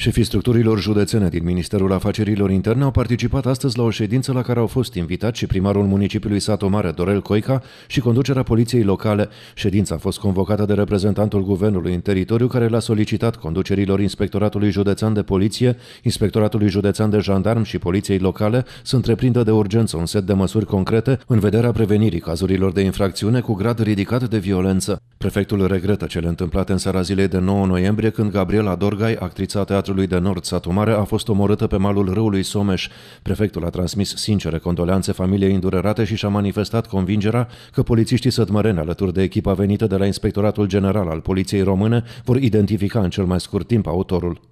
Șefii structurilor județene din Ministerul Afacerilor Interne au participat astăzi la o ședință la care au fost invitați și primarul municipiului Satu Mare, Dorel Coica, și conducerea poliției locale. Ședința a fost convocată de reprezentantul guvernului în teritoriu care l-a solicitat conducerilor Inspectoratului Județean de Poliție, Inspectoratului Județean de Jandarm și Poliției Locale să întreprindă de urgență un set de măsuri concrete în vederea prevenirii cazurilor de infracțiune cu grad ridicat de violență. Prefectul regretă cele întâmplate în seara zilei de 9 noiembrie când Gabriela Dorgai, actrița teatru Teatrului de Nord, Satu mare, a fost omorâtă pe malul râului Someș. Prefectul a transmis sincere condoleanțe familiei îndurerate și și-a manifestat convingerea că polițiștii sătmăreni, alături de echipa venită de la Inspectoratul General al Poliției Române, vor identifica în cel mai scurt timp autorul.